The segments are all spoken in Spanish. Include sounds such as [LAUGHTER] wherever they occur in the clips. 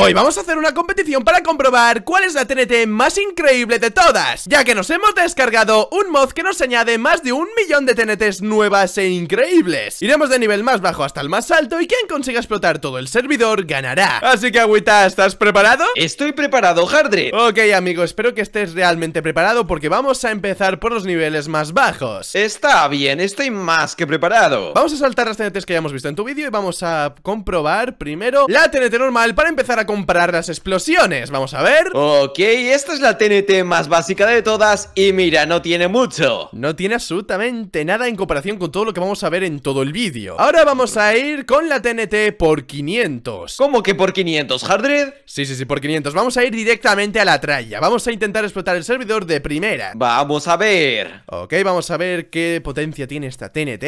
Hoy vamos a hacer una competición para comprobar cuál es la TNT más increíble de todas Ya que nos hemos descargado un mod que nos añade más de un millón de TNTs nuevas e increíbles Iremos de nivel más bajo hasta el más alto y quien consiga explotar todo el servidor ganará Así que Agüita, ¿estás preparado? Estoy preparado, hardre Ok amigo, espero que estés realmente preparado porque vamos a empezar por los niveles más bajos Está bien, estoy más que preparado Vamos a saltar las TNTs que ya hemos visto en tu vídeo y vamos a comprobar primero la TNT normal para empezar a comprar las explosiones. Vamos a ver. Ok, esta es la TNT más básica de todas y mira, no tiene mucho. No tiene absolutamente nada en comparación con todo lo que vamos a ver en todo el vídeo. Ahora vamos a ir con la TNT por 500. ¿Cómo que por 500, Hardred? Sí, sí, sí, por 500. Vamos a ir directamente a la tralla. Vamos a intentar explotar el servidor de primera. Vamos a ver. Ok, vamos a ver qué potencia tiene esta TNT.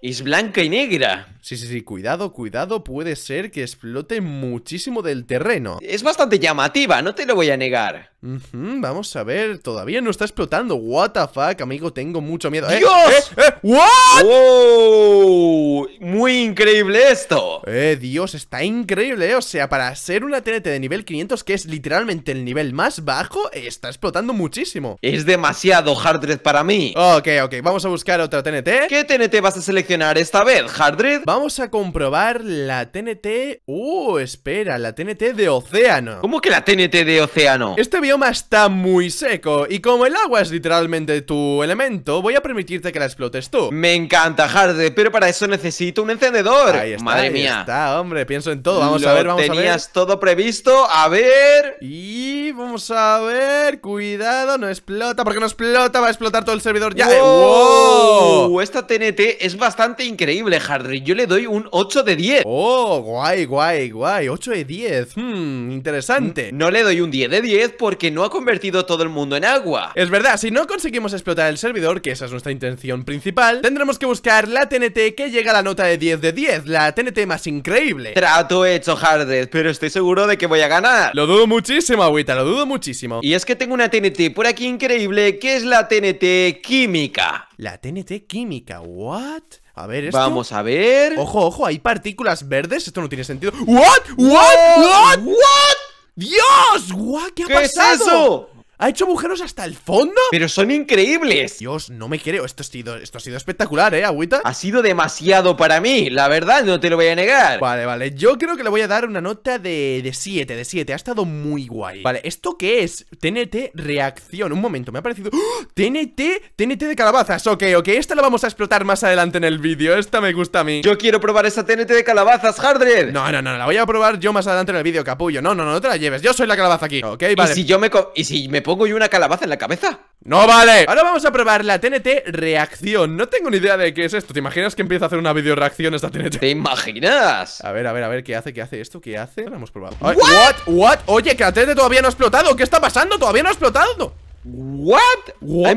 Es blanca y negra. Sí, sí, sí, cuidado, cuidado, puede ser que explote muchísimo del terreno. Es bastante llamativa, no te lo voy a negar. vamos a ver, todavía no está explotando. What the fuck, amigo, tengo mucho miedo. Eh, ¡Dios! Eh, ¿Eh? ¿What? ¡Wow! Muy increíble esto. Eh, Dios, está increíble, eh. O sea, para ser una TNT de nivel 500, que es literalmente el nivel más bajo, está explotando muchísimo. Es demasiado Hardred para mí. Ok, ok, vamos a buscar otra TNT. ¿Qué TNT vas a seleccionar esta vez, Hardred? Vamos a comprobar la TNT... ¡Uh! Espera, la TNT de océano ¿Cómo que la TNT de océano? Este bioma está muy seco y como el agua es literalmente tu elemento, voy a permitirte que la explotes tú Me encanta, Hardy. pero para eso necesito un encendedor ahí está, Madre ahí mía está, hombre, pienso en todo, vamos a ver, vamos a ver tenías todo previsto, a ver... Y vamos a ver, cuidado, no explota, porque no explota, va a explotar todo el servidor ya wow. Esta TNT es bastante increíble, Hardy, yo le le doy un 8 de 10. Oh, guay, guay, guay. 8 de 10. Hmm, interesante. Mm, no le doy un 10 de 10 porque no ha convertido todo el mundo en agua. Es verdad, si no conseguimos explotar el servidor, que esa es nuestra intención principal, tendremos que buscar la TNT que llega a la nota de 10 de 10, la TNT más increíble. Trato hecho, Hardred, pero estoy seguro de que voy a ganar. Lo dudo muchísimo, agüita, lo dudo muchísimo. Y es que tengo una TNT por aquí increíble, que es la TNT química. La TNT química, ¿what? A ver esto. Vamos a ver. Ojo, ojo, hay partículas verdes. Esto no tiene sentido. ¿What? ¿What? ¿What? ¿What? ¡Dios! ¿Qué ha ¿Qué pasado? Es eso? ¿Ha hecho agujeros hasta el fondo? ¡Pero son increíbles! Eh, Dios, no me creo. Esto ha sido, esto ha sido espectacular, ¿eh, agüita? Ha sido demasiado para mí, la verdad, no te lo voy a negar. Vale, vale. Yo creo que le voy a dar una nota de 7, de 7. ha estado muy guay. Vale, ¿esto qué es? TNT reacción. Un momento, me ha parecido... ¡Oh! TNT, TNT de calabazas. Ok, ok. Esta la vamos a explotar más adelante en el vídeo. Esta me gusta a mí. Yo quiero probar esa TNT de calabazas, Hardred. No, no, no. La voy a probar yo más adelante en el vídeo, capullo. No, no, no, no te la lleves. Yo soy la calabaza aquí. Ok, vale. ¿Y si yo me... ¿Y si me pongo yo una calabaza en la cabeza? ¡No vale! Ahora vamos a probar la TNT reacción No tengo ni idea de qué es esto ¿Te imaginas que empieza a hacer una video reacción esta TNT? ¿Te imaginas? A ver, a ver, a ver ¿Qué hace? ¿Qué hace esto? ¿Qué hace? lo hemos probado ¿What? ¿What? Oye, que la TNT todavía no ha explotado ¿Qué está pasando? ¿Todavía no ha explotado? What? What?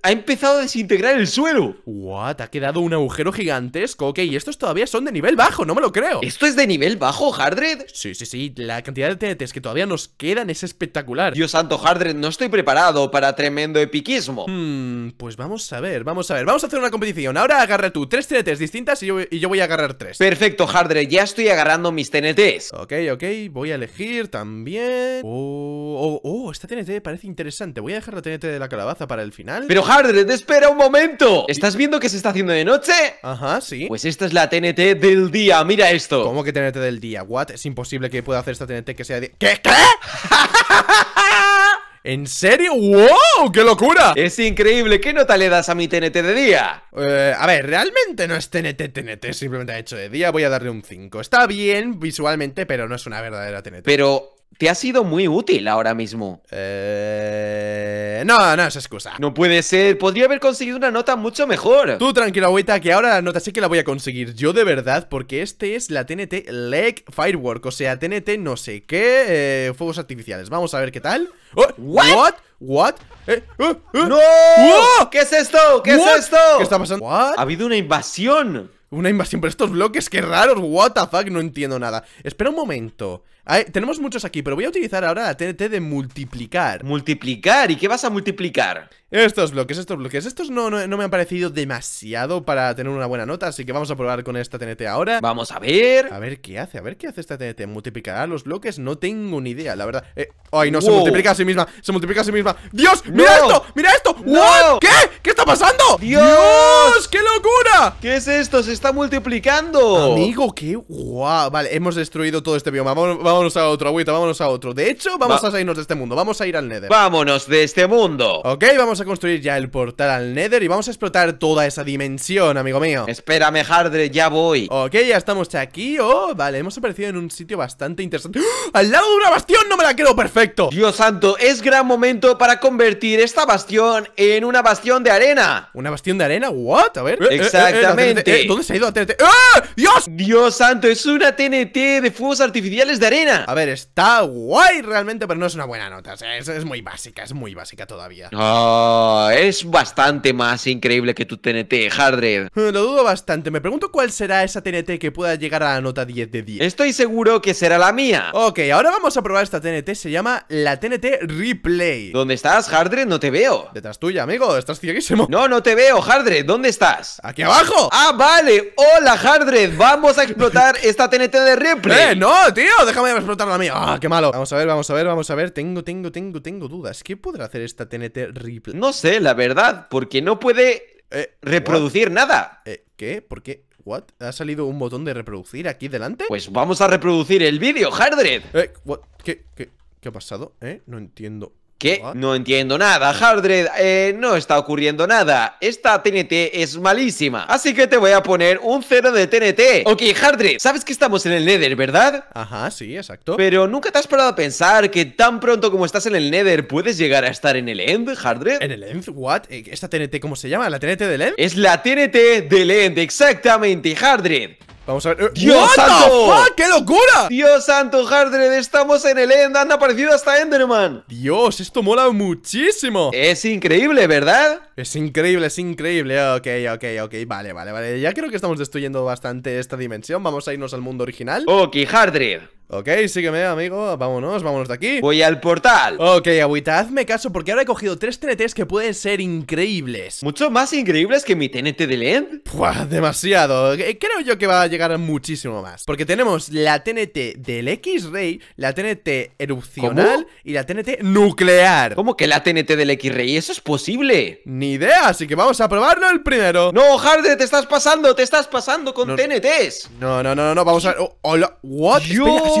Ha, empezado, a desintegrar el suelo What? Ha quedado un agujero gigantesco Ok, y estos todavía son de nivel bajo, no me lo creo ¿Esto es de nivel bajo, Hardred? Sí, sí, sí, la cantidad de TNTs que todavía nos quedan es espectacular Dios santo, Hardred, no estoy preparado para tremendo epiquismo hmm, pues vamos a ver, vamos a ver Vamos a hacer una competición, ahora agarra tú tres TNTs distintas y yo, voy a agarrar tres Perfecto, Hardred, ya estoy agarrando mis TNTs Ok, ok, voy a elegir también Oh, oh, oh esta TNT parece interesante, voy a dejar la TNT de la calabaza para el final. Pero Hardred, espera un momento. ¿Estás viendo que se está haciendo de noche? Ajá, sí. Pues esta es la TNT del día, mira esto. ¿Cómo que TNT del día? What? Es imposible que pueda hacer esta TNT que sea de... ¿Qué? ¿Qué? [LAUGHS] ¿En serio? ¡Wow! ¡Qué locura! Es increíble, ¿qué nota le das a mi TNT de día? Eh, a ver, realmente no es TNT TNT, simplemente ha hecho de día, voy a darle un 5 Está bien visualmente, pero no es una verdadera TNT Pero te ha sido muy útil ahora mismo. Eh... No, no es excusa. No puede ser. Podría haber conseguido una nota mucho mejor. Tú tranquila, agüita, que ahora la nota sí que la voy a conseguir. Yo de verdad, porque este es la TNT Leg Firework. O sea, TNT no sé qué. Eh, fuegos artificiales. Vamos a ver qué tal. Oh, ¿What? ¿What? Eh, oh, oh. ¡No! ¿Qué es esto? ¿Qué es esto? ¿Qué está pasando? What? Ha habido una invasión. Una invasión por estos bloques, qué raros, what the fuck, no entiendo nada Espera un momento, tenemos muchos aquí, pero voy a utilizar ahora la TNT de multiplicar. ¿Multiplicar? ¿Y qué vas a multiplicar? Estos bloques, estos bloques. Estos no, no, me han parecido demasiado para tener una buena nota, así que vamos a probar con esta TNT ahora. Vamos a ver. A ver qué hace, a ver qué hace esta TNT. ¿Multiplicará los bloques? No tengo ni idea, la verdad. Eh, ay, no, se multiplica a sí misma, se multiplica a sí misma. ¡Dios! ¡Mira esto! ¡Mira esto! ¿Qué? ¿Qué está pasando? ¡Dios! ¡Qué locura! ¿Qué es esto? ¡Se está multiplicando! Amigo, qué guau. Vale, hemos destruido todo este bioma. Vamos, vámonos a otro, agüita, vámonos a otro De hecho, vamos a salirnos de este mundo, vamos a ir al Nether Vámonos de este mundo Ok, vamos a construir ya el portal al Nether Y vamos a explotar toda esa dimensión, amigo mío Espérame, Hardre, ya voy Ok, ya estamos aquí, oh, vale, hemos aparecido en un sitio bastante interesante ¡Oh! ¡Al lado de una bastión! ¡No me la quedo! ¡Perfecto! Dios santo, es gran momento para convertir esta bastión en una bastión de arena ¿Una bastión de arena? ¿What? A ver eh, eh, eh, Exactamente ¿Dónde se ha ido la TNT? ¡Ah! ¡Dios! Dios santo, es una TNT de fuegos artificiales de arena a ver, está guay realmente, pero no es una buena nota. O es, muy básica, es muy básica todavía. Oh, es bastante más increíble que tu TNT, Hardred. Eh, lo dudo bastante. Me pregunto cuál será esa TNT que pueda llegar a la nota 10 de 10. Estoy seguro que será la mía. Ok, ahora vamos a probar esta TNT. Se llama la TNT Replay. ¿Dónde estás, Hardred? No te veo. Detrás tuya, amigo. Estás cieguísimo. No, no te veo, Hardred. ¿Dónde estás? Aquí abajo. Ah, vale. Hola, Hardred. Vamos a explotar esta TNT de Replay. Eh, no, tío. Déjame explotar la mía. ¡Ah, qué malo! Vamos a ver, vamos a ver, vamos a ver. Tengo, tengo, tengo, tengo dudas. ¿Qué podrá hacer esta TNT Ripple? No sé, la verdad, porque no puede eh, reproducir nada. Eh, qué? ¿What? ¿Ha salido un botón de reproducir aquí delante? Pues vamos a reproducir el vídeo, Hardred. Eh, ¿Qué? ¿Qué? ¿Qué ha pasado? No entiendo ¿Qué? No entiendo nada, Hardred. Eh, no está ocurriendo nada. Esta TNT es malísima. Así que te voy a poner un cero de TNT. Ok, Hardred, sabes que estamos en el Nether, ¿verdad? Ajá, sí, exacto. Pero nunca te has parado a pensar que tan pronto como estás en el Nether puedes llegar a estar en el End, Hardred. ¿En el End? ¿What? Eh, ¿Esta TNT cómo se llama? ¿La TNT del End? Es la TNT del End, exactamente, Hardred. Vamos a ver. ¡Eh! ¡Dios ¡Qué locura! ¡Dios santo, Hardred! ¡Estamos en el End! ¡Han aparecido hasta Enderman! ¡Dios! ¡Esto mola muchísimo! Es increíble, ¿verdad? Es increíble, es increíble. Ok, ok, ok. Vale, vale, vale. Ya creo que estamos destruyendo bastante esta dimensión. Vamos a irnos al mundo original. Ok, Hardred. Ok, sígueme, amigo. Vámonos, vámonos de aquí. Voy al portal. Ok, Agüita, hazme caso porque ahora he cogido tres TNTs que pueden ser increíbles. ¿Mucho más increíbles que mi TNT de LED? ¡Puah! demasiado. Eh, creo yo que va a llegar muchísimo más. Porque tenemos la TNT del X-Ray, la TNT erupcional y la TNT nuclear. ¿Cómo que la TNT del X-Ray? ¿Eso es posible? Ni idea, así que vamos a probarlo el primero. No, Harder, te estás pasando, te estás pasando con TNTs. No, no, no, no, vamos a oh, hola, what?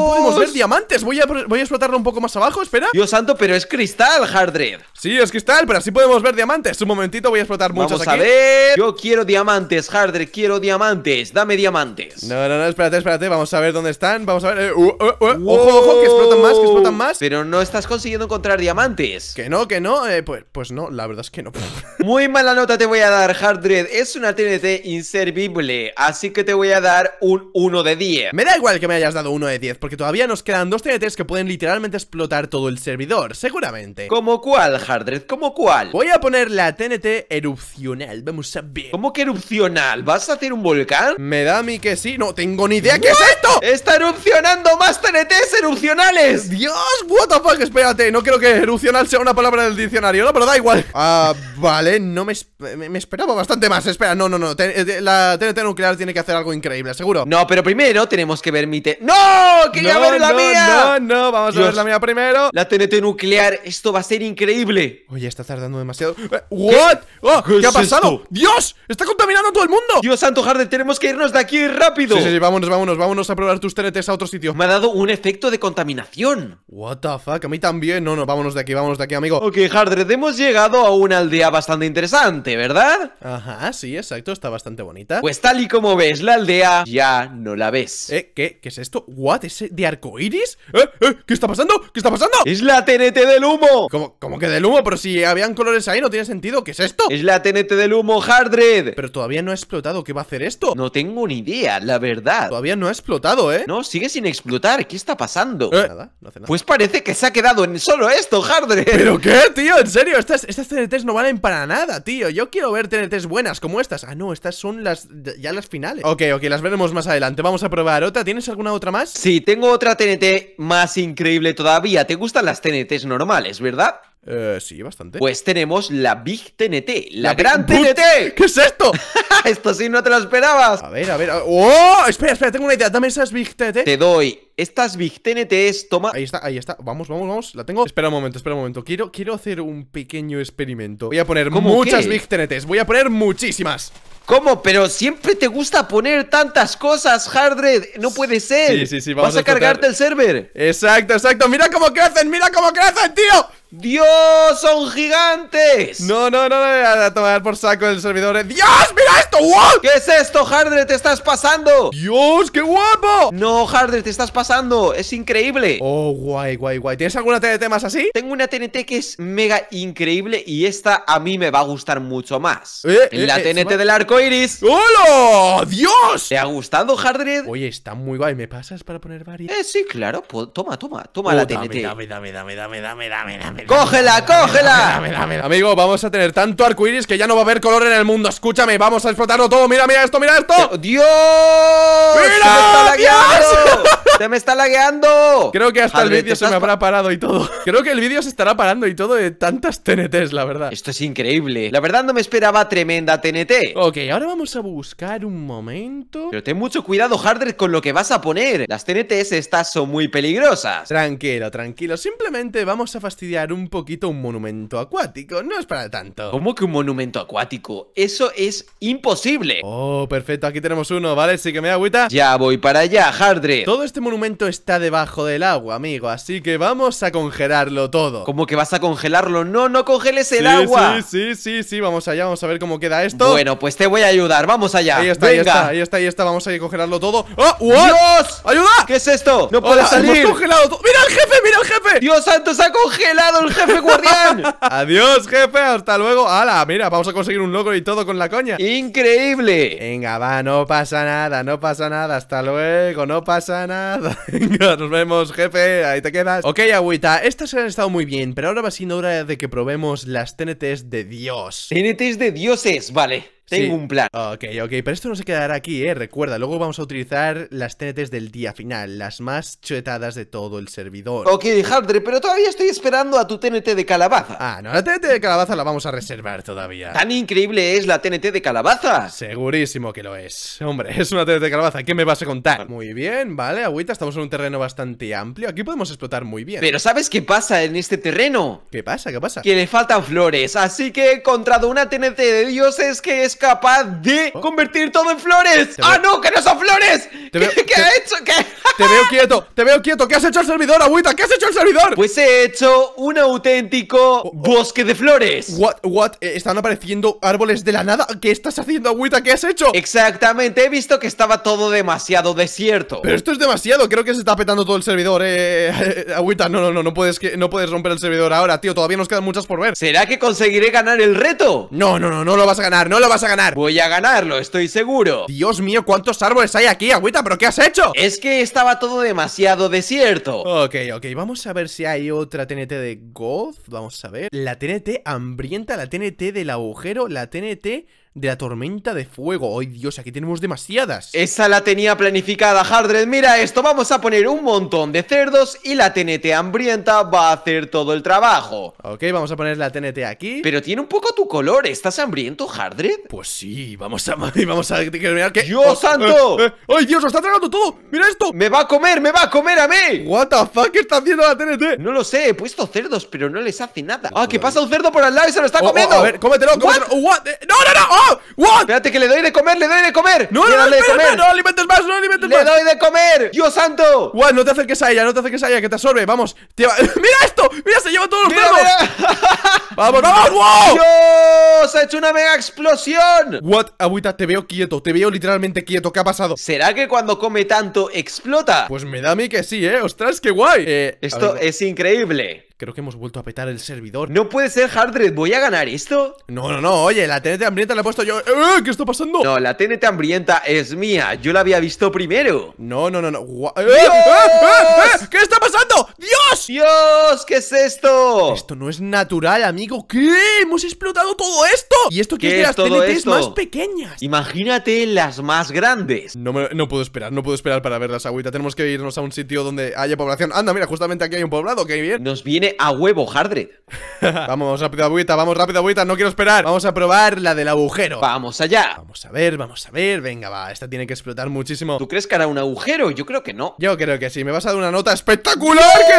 podemos ver diamantes Voy a, voy explotarlo un poco más abajo, espera Dios santo, pero es cristal, Hardred Sí, es cristal, pero así podemos ver diamantes Un momentito, voy a explotar muchos Vamos a ver Yo quiero diamantes, Hardred, quiero diamantes Dame diamantes No, no, no, espérate, espérate Vamos a ver dónde están Vamos a ver eh, uh, uh, uh. Ojo, ojo, que explotan más, que explotan más Pero no estás consiguiendo encontrar diamantes Que no, que no eh, pues, pues no, la verdad es que no [LAUGHS] Muy mala nota te voy a dar, Hardred Es una TNT inservible Así que te voy a dar un 1 de 10 Me da igual que me hayas dado 1 de 10 Porque que todavía nos quedan dos TNTs que pueden literalmente explotar todo el servidor, seguramente ¿Como cuál, Hardred? ¿Como cuál? Voy a poner la TNT erupcional, vamos a ver ¿Cómo que erupcional? ¿Vas a hacer un volcán? Me da a mí que sí, no tengo ni idea ¿Qué, es esto? ¡Está erupcionando más TNTs erupcionales! ¡Dios! ¿What the fuck? Espérate, no creo que erupcional sea una palabra del diccionario, ¿no? Pero da igual [LAUGHS] Ah, vale, no me, me, esperaba bastante más Espera, no, no, no, eh, la TNT nuclear tiene que hacer algo increíble, seguro No, pero primero tenemos que ver mi T... ¡No! no, ver la no, mía. No, no, vamos a ver la mía primero. La TNT nuclear, esto va a ser increíble. Oye, está tardando demasiado. Eh, ¿What? Oh, ¿Qué, ha pasado? ¡Dios! ¡Está contaminando todo el mundo! Dios santo, Hardred, tenemos que irnos de aquí rápido. Sí, sí, vámonos, vámonos, vámonos a probar tus TNTs a otro sitio. Me ha dado un efecto de contaminación. What the fuck, a mí también. No, no, vámonos de aquí, vámonos de aquí, amigo. Ok, Hardred, hemos llegado a una aldea bastante interesante, ¿verdad? Ajá, sí, exacto, está bastante bonita. Pues tal y como ves la aldea, ya no la ves. Eh, ¿qué? ¿Qué es esto? ¿What? ¿Ese, de arcoiris? ¿Eh? ¿Eh? ¿Qué está pasando? ¿Qué está pasando? ¡Es la TNT del humo! ¿Cómo, que del humo? Pero si habían colores ahí, no tiene sentido. ¿Qué es esto? ¡Es la TNT del humo, Hardred! Pero todavía no ha explotado. ¿Qué va a hacer esto? No tengo ni idea, la verdad. Todavía no ha explotado, ¿eh? No, sigue sin explotar. ¿Qué está pasando? Nada, no hace nada. Pues parece que se ha quedado en solo esto, Hardred. ¿Pero qué, tío? ¿En serio? Estas, estas TNTs no valen para nada, tío. Yo quiero ver TNTs buenas como estas. Ah, no, estas son las ya las finales. Ok, ok, las veremos más adelante. Vamos a probar otra. ¿Tienes alguna otra más? Sí, tengo otra TNT más increíble todavía. ¿Te gustan las TNTs normales, verdad? Eh, sí, bastante. Pues tenemos la Big TNT, la, gran TNT. ¿Qué es esto? [LAUGHS] esto sí no te lo esperabas. A ver, a ver. ¡Oh! Espera, espera, tengo una idea. Dame esas Big TNT. Te doy estas Big TNTs, toma. Ahí está, ahí está. Vamos, vamos, vamos. La tengo. Espera un momento, espera un momento. Quiero, quiero hacer un pequeño experimento. Voy a poner muchas Big TNTs. Voy a poner muchísimas. ¿Cómo? Pero siempre te gusta poner tantas cosas, Hardred. No puede ser. Sí, sí, sí. Vamos Vas a, cargarte el server. Exacto, exacto. Mira cómo crecen, mira cómo crecen, tío. ¡Dios! ¡Son gigantes! No, no, no, no, a tomar por saco el servidor. Eh. ¡Dios! ¡Mira esto! ¿Qué es esto, Hardred? ¡Te estás pasando! ¡Dios! ¡Qué guapo! No, Hardred, te estás pasando. Es increíble. Oh, guay, guay, guay. ¿Tienes alguna TNT más así? Tengo una TNT que es mega increíble y esta a mí me va a gustar mucho más. la TNT del arco iris. ¡Hola! ¡Dios! ¿Te ha gustado, Hardred? Oye, está muy guay. ¿Me pasas para poner varias? Eh, sí, claro. Toma, toma, toma la TNT. Dame, dame, dame, dame, dame, dame, dame. ¡Cógela, cógela! Amigo, vamos a tener tanto arco iris que ya no va a haber color en el mundo. Escúchame, vamos a explotarlo todo. Mira, mira esto, mira esto. ¡Dios! ¡Mira! está lagueando! Creo que hasta el vídeo se me habrá parado y todo. [LAUGHS] Creo que el vídeo se estará parando y todo de tantas TNTs, la verdad. Esto es increíble. La verdad no me esperaba tremenda TNT. Ok, ahora vamos a buscar un momento. Pero ten mucho cuidado, Harder, con lo que vas a poner. Las TNTs estas son muy peligrosas. Tranquilo, tranquilo. Simplemente vamos a fastidiar un poquito un monumento acuático. No es para tanto. ¿Cómo que un monumento acuático? Eso es imposible. Oh, perfecto. Aquí tenemos uno, ¿vale? Sí que me da agüita. Ya voy para allá, Harder. Todo este monumento está debajo del agua, amigo Así que vamos a congelarlo todo ¿Cómo que vas a congelarlo? ¡No, no congeles el agua! Sí, sí, sí, sí, vamos allá, vamos a ver cómo queda esto Bueno, pues te voy a ayudar, vamos allá Ahí está, ahí está, ahí está, ahí está, vamos a congelarlo todo ¡Oh, ¡Dios! ¡Ayuda! ¿Qué es esto? ¡No puede ah, salir! congelado ¡Mira el jefe, mira el jefe! ¡Dios santo, se ha congelado el jefe guardián! [LAUGHS] ¡Adiós, jefe! ¡Hasta luego! ¡Hala! Mira, vamos a conseguir un logro y todo con la coña ¡Increíble! Venga, va, no pasa nada, no pasa nada Hasta luego, no pasa nada [LAUGHS] nos vemos, jefe. Ahí te quedas. Ok, agüita. Estas han estado muy bien, pero ahora va siendo hora de que probemos las TNTs de Dios. TNTs de dioses, vale. Tengo un plan. Ok, ok, pero esto no se quedará aquí, ¿eh? Recuerda, luego vamos a utilizar las TNTs del día final, las más chuetadas de todo el servidor. Ok, Hardre, pero todavía estoy esperando a tu TNT de calabaza. Ah, no, la TNT de calabaza la vamos a reservar todavía. ¿Tan increíble es la TNT de calabaza? Segurísimo que lo es. Hombre, [LAUGHS] es una TNT de calabaza, ¿qué me vas a contar? Muy bien, vale, agüita, estamos en un terreno bastante amplio, aquí podemos explotar muy bien. Pero ¿sabes qué pasa en este terreno? ¿Qué pasa? ¿Qué pasa? Que le faltan flores, así que he encontrado una TNT de dioses que es capaz de oh. convertir todo en flores. ¡Ah, no! ¡Que no son flores! ¿Qué, ha hecho? ¿Qué? Te veo [LAUGHS] quieto, te veo quieto. ¿Qué has hecho el servidor, agüita? ¿Qué has hecho al servidor? Pues he hecho un auténtico oh, oh. bosque de flores. What, what? Eh, están apareciendo árboles de la nada. ¿Qué estás haciendo, agüita? ¿Qué has hecho? Exactamente, he visto que estaba todo demasiado desierto. Pero esto es demasiado, creo que se está petando todo el servidor, eh. [LAUGHS] agüita, no, no, no, no puedes, no puedes romper el servidor ahora, tío. Todavía nos quedan muchas por ver. ¿Será que conseguiré ganar el reto? No, no, no, no lo vas a ganar, no lo vas a ganar Voy a ganarlo, estoy seguro Dios mío, cuántos árboles hay aquí, Agüita, ¿pero qué has hecho? Es que estaba todo demasiado desierto Ok, ok, vamos a ver si hay otra TNT de Gold Vamos a ver La TNT hambrienta, la TNT del agujero, la TNT de la tormenta de fuego. ¡Ay, Dios! Aquí tenemos demasiadas. Esa la tenía planificada, Hardred. Mira esto, vamos a poner un montón de cerdos y la TNT hambrienta va a hacer todo el trabajo. Ok, vamos a poner la TNT aquí. Pero tiene un poco tu color. ¿Estás hambriento, Hardred? Pues sí, vamos a... [LAUGHS] Vamos a... que... ¡Dios santo! Eh, eh, ¡Ay, Dios! ¡Lo está tragando todo! ¡Mira esto! ¡Me va a comer! ¡Me va a comer a mí! ¿What the fuck está haciendo la TNT? No lo sé, he puesto cerdos, pero no les hace nada. ¡Ah, que pasa un cerdo por al lado y se lo está oh, oh, comiendo! a ver, cómetelo, eh, no, no! ¡What! Espérate que le doy de comer, le doy de comer. No, le no, de comer. no alimentes más, no alimentes le más. Le doy de comer. Dios santo. What, no te acerques a ella, no te acerques a ella, que te absorbe. Vamos. [LAUGHS] mira esto. Mira, se lleva todos los mira [LAUGHS] vamos, vamos. Wow. ¡Se ha hecho una mega explosión. What, agüita, te veo quieto, te veo literalmente quieto. ¿Qué ha pasado? ¿Será que cuando come tanto explota? Pues me da a mí que sí, eh. Ostras, qué guay. Eh, Esto es increíble. Creo que hemos vuelto a petar el servidor. No puede ser, Hardred. ¿Voy a ganar esto? No, no, no. Oye, la TNT hambrienta la he puesto yo. ¡Eh! ¿Qué está pasando? No, la TNT hambrienta es mía. Yo la había visto primero. No, no, no, no. ¡Eh, eh, eh, ¿Qué está pasando? ¡Dios! ¡Dios! ¿Qué es esto? Esto no es natural, amigo. ¿Qué? Hemos explotado todo esto. Y esto que es de las TNTs más pequeñas. Imagínate las más grandes. No, no puedo esperar, no puedo esperar para verlas, agüita. Tenemos que irnos a un sitio donde haya población. Anda, mira, justamente aquí hay un poblado. Qué bien. Nos viene a huevo, Hardred. [LAUGHS] vamos, rápida vuelta, vamos, rápida vuelta, no quiero esperar. Vamos a probar la del agujero. Vamos allá. Vamos a ver, vamos a ver. Venga, va, esta tiene que explotar muchísimo. ¿Tú crees que hará un agujero? Yo creo que no. Yo creo que sí. Me vas a dar una nota espectacular. ¿Qué es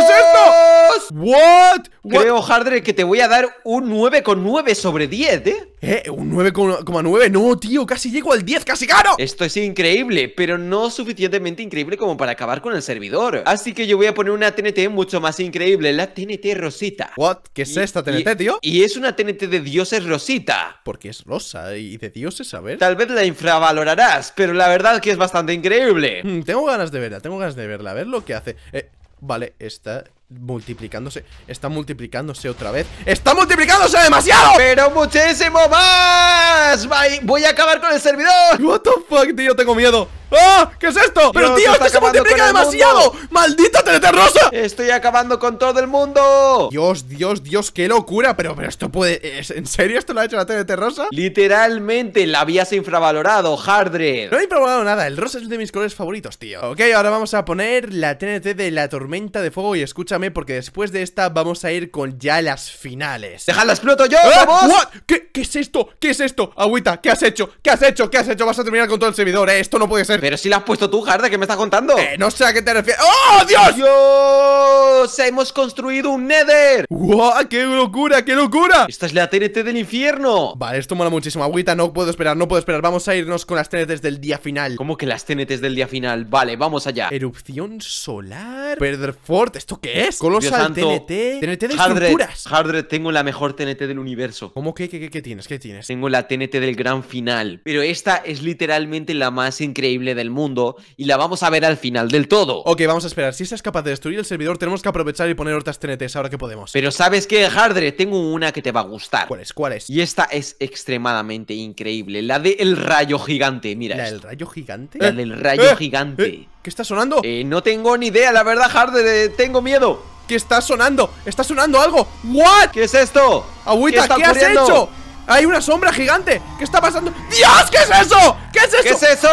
esto? ¿What? huevo Creo, Hardred, que te voy a dar un 9,9 sobre 10, ¿eh? ¿Eh? ¿Un 9,9? No, tío, casi llego al 10, casi caro! Esto es increíble, pero no suficientemente increíble como para acabar con el servidor. Así que yo voy a poner una TNT mucho más increíble, la TNT rosita. ¿What? ¿Qué es esta TNT, y, tío? Y es una TNT de dioses rosita. Porque es rosa ¿eh? y de dioses, a ver. Tal vez la infravalorarás, pero la verdad que es bastante increíble. Hmm, tengo ganas de verla, tengo ganas de verla, a ver lo que hace. Eh, vale, esta multiplicándose Está multiplicándose otra vez ¡Está multiplicándose demasiado! ¡Pero muchísimo más! Voy a acabar con el servidor What the fuck, tío, tengo miedo ¡Ah! ¿Qué es esto? ¡Pero tío, esto se multiplica demasiado! ¡Maldita TNT rosa! ¡Estoy acabando con todo el mundo! Dios, Dios, Dios, qué locura Pero, pero esto puede... ¿En serio esto lo ha hecho la TNT rosa? Literalmente la habías infravalorado, Hardred No he infravalorado nada, el rosa es uno de mis colores favoritos, tío Ok, ahora vamos a poner la TNT de la tormenta de fuego Y escucha porque después de esta vamos a ir con ya las finales. ¡Dejadlas exploto yo! ¡Eh! ¿Qué, es esto? ¿Qué es esto? Agüita, ¿qué has hecho? ¿Qué has hecho? ¿Qué has hecho? Vas a terminar con todo el servidor, ¿eh? Esto no puede ser. Pero si la has puesto tú, Jarda, ¿qué me estás contando? Eh, no sé a qué te refieres. ¡Oh, Dios! ¡Dios! ¡Hemos construido un Nether! ¡Guau! ¡Qué locura! ¡Qué locura! Esta es la TNT del infierno. Vale, esto mola muchísimo. Agüita, no puedo esperar, no puedo esperar. Vamos a irnos con las TNTs del día final. ¿Cómo que las TNTs del día final? Vale, vamos allá. Erupción solar. Perderfort, ¿esto qué es? Colosal TNT. TNT de Hard Hardred, tengo la mejor TNT del universo. ¿Cómo que qué, qué, tienes? ¿Qué tienes? Tengo la TNT del gran final. Pero esta es literalmente la más increíble del mundo. Y la vamos a ver al final del todo. Ok, vamos a esperar. Si estás capaz de destruir el servidor, tenemos que aprovechar y poner otras TNTs ahora que podemos. Pero ¿sabes qué, Hardred? Tengo una que te va a gustar. ¿Cuál es? ¿Cuál es? Y esta es extremadamente increíble. La del el rayo gigante. Mira. ¿La del rayo gigante? La del rayo eh, eh, gigante. Eh. ¿Qué está sonando? Eh, no tengo ni idea, la verdad, Harder, eh, tengo miedo ¿Qué está sonando? ¡Está sonando algo! ¿What? ¿Qué es esto? Agüita, ¿qué, has hecho? Hay una sombra gigante ¿Qué está pasando? ¡Dios! ¿Qué es eso? ¿Qué es eso? ¿Qué es eso?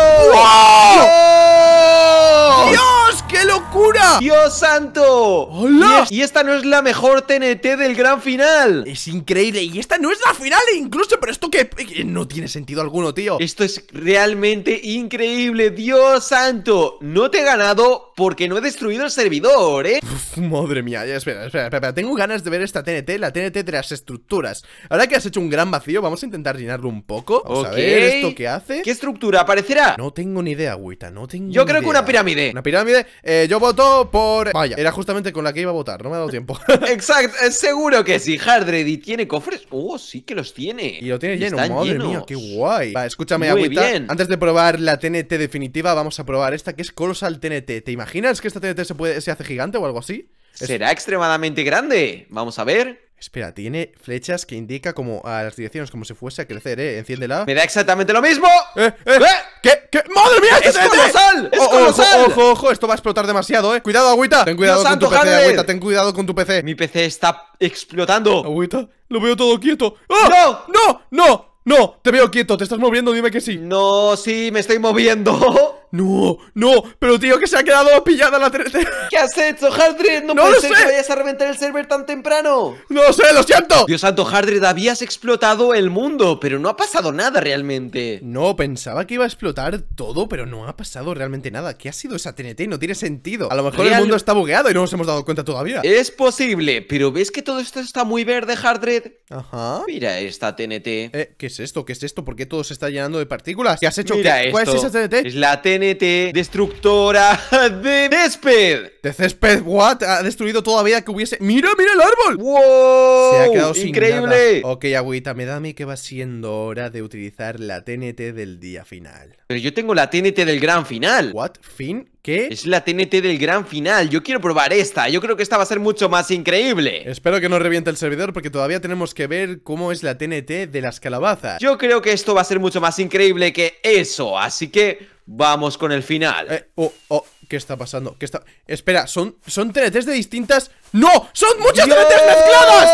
¡Dios santo! ¡Hola! Y, esta no es la mejor TNT del gran final. Es increíble. Y esta no es la final eh, incluso, pero esto que eh, no tiene sentido alguno, tío. Esto es realmente increíble. Dios santo. No te he ganado porque no he destruido el servidor, ¿eh? madre mía. espera, espera, espera. Tengo ganas de ver esta TNT, la TNT de las estructuras. Ahora que has hecho un gran vacío, vamos a intentar llenarlo un poco. Vamos a ver esto que hace. ¿Qué estructura aparecerá? No tengo ni idea, Agüita. No tengo Yo creo que una pirámide. Una pirámide. Eh, yo voto por... Vaya, era justamente con la que iba a votar, no me ha dado tiempo. [LAUGHS] Exacto, eh, seguro que sí. ¿Y tiene cofres. Oh, sí que los tiene. Y lo tiene lleno, madre mía, qué guay. Va, escúchame, Antes de probar la TNT definitiva, vamos a probar esta que es Colossal TNT. ¿Te imaginas que esta TNT se, puede, hace gigante o algo así? Será extremadamente grande. Vamos a ver. Espera, tiene flechas que indica como a las direcciones, como si fuese a crecer, ¿eh? Enciéndela. Me da exactamente lo mismo. ¡Eh, eh! ¡Eh! ¿Qué? ¿Qué? ¡Madre mía! ¡Es colosal! ¡Es colosal! Ojo, ojo, esto va a explotar demasiado, eh. Cuidado, agüita. Ten cuidado con tu PC, agüita. Ten cuidado con tu PC. Mi PC está explotando. Agüita, lo veo todo quieto. ¡Ah! ¡No! ¡No! ¡No! No, te veo quieto, te estás moviendo, dime que sí. No, sí, me estoy moviendo. [LAUGHS] ¡No! ¡No! ¡Pero tío, que se ha quedado pillada la TNT [LAUGHS] ¿Qué has hecho, Hardred? ¡No, puede que vayas a reventar el server tan temprano! ¡No lo sé! ¡Lo siento! Dios santo, Hardred, habías explotado el mundo Pero no ha pasado nada realmente No, pensaba que iba a explotar todo Pero no ha pasado realmente nada ¿Qué ha sido esa TNT? No tiene sentido A lo mejor el mundo está bugueado y no nos hemos dado cuenta todavía Es posible, pero ¿ves que todo esto está muy verde, Hardred? Ajá Mira esta TNT eh, ¿qué es esto? ¿Qué es esto? ¿Por qué todo se está llenando de partículas? ¿Qué has hecho? ¿Cuál es esa TNT? Es la TNT TNT destructora [LAUGHS] de césped. ¿De césped? ¿What? Ha destruido todavía que hubiese... ¡Mira, mira el árbol! ¡Wow! Se ha quedado sin ¡Increíble! Ok, agüita, me da a mí que va siendo hora de utilizar la TNT del día final. Pero yo tengo la TNT del gran final. ¿What? ¿Fin? ¿Qué? Es la TNT del gran final. Yo quiero probar esta. Yo creo que esta va a ser mucho más increíble. Espero que no reviente el servidor porque todavía tenemos que ver cómo es la TNT de las calabazas. Yo creo que esto va a ser mucho más increíble que eso. Así que... Vamos con el final. Eh, oh, oh, ¿qué está pasando? ¿Qué está...? Espera, son, son TNTs de distintas ¡No! ¡Son muchas Dios, mezcladas! mezcladas!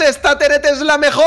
¡Esta TNT es la mejor!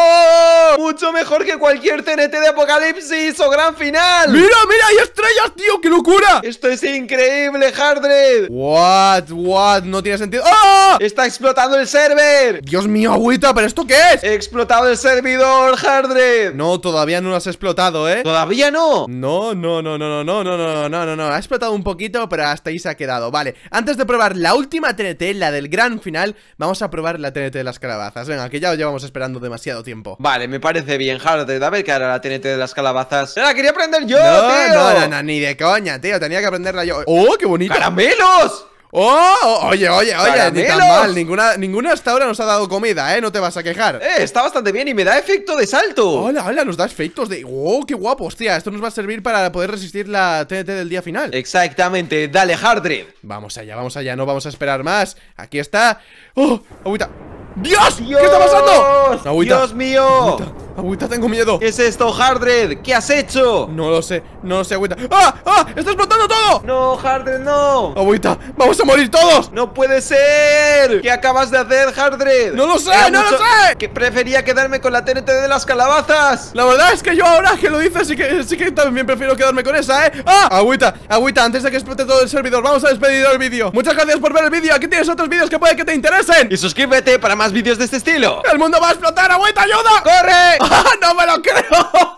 ¡Mucho mejor que cualquier TNT de Apocalipsis o Gran Final! ¡Mira, mira! ¡Hay estrellas, tío! ¡Qué locura! ¡Esto es increíble, Hardred! ¡What! ¡What! No tiene sentido ¡Ah! ¡Está explotando el server! ¡Dios mío, agüita! ¿Pero esto qué es? ¡He explotado el servidor, Hardred! No, todavía no lo has explotado, ¿eh? ¡Todavía no! No, no, no, no, no, no, no, no, no, no, no Ha explotado un poquito, pero hasta ahí se ha quedado Vale, antes de probar la última TNT la del gran final, vamos a probar la TNT de las calabazas. Venga, que ya lo llevamos esperando demasiado tiempo. Vale, me parece bien, hard A ver que ahora la TNT de las calabazas. ¡La quería aprender yo, no, No, no, no, ni de coña, tío. Tenía que aprenderla yo. ¡Oh, qué bonito! ¡Caramelos! ¡Oh! Oye, oye, oye, ni tan mal. Ninguna, ninguna hasta ahora nos ha dado comida, ¿eh? No te vas a quejar. Eh, está bastante bien y me da efecto de salto. Hola, hola, nos da efectos de. wow ¡oh, qué guapo! Hostia, esto nos va a servir para poder resistir la TNT del día final. Exactamente, dale, Hardred. Vamos allá, vamos allá, no vamos a esperar más. Aquí está. ¡Oh! ¡Aguita! ¡Dios! ¿Qué está pasando? ¡Dios mío! Agüita, tengo miedo ¿Qué es esto, Hardred? ¿Qué has hecho? No lo sé, no lo sé, Agüita ¡Ah! ¡Ah! ¡Está explotando todo! No, Hardred, no Agüita, vamos a morir todos No puede ser ¿Qué acabas de hacer, Hardred? No lo sé, no lo sé Que prefería quedarme con la TNT de las calabazas La verdad es que yo ahora que lo dices sí que, sí que también prefiero quedarme con esa, ¿eh? ¡Ah! Agüita, agüita, antes de que explote todo el servidor Vamos a despedir el vídeo Muchas gracias por ver el vídeo Aquí tienes otros vídeos que puede que te interesen Y suscríbete para más vídeos de este estilo ¡El mundo va a explotar, agüita, ayuda! ¡Corre! [LAUGHS] no me lo creo.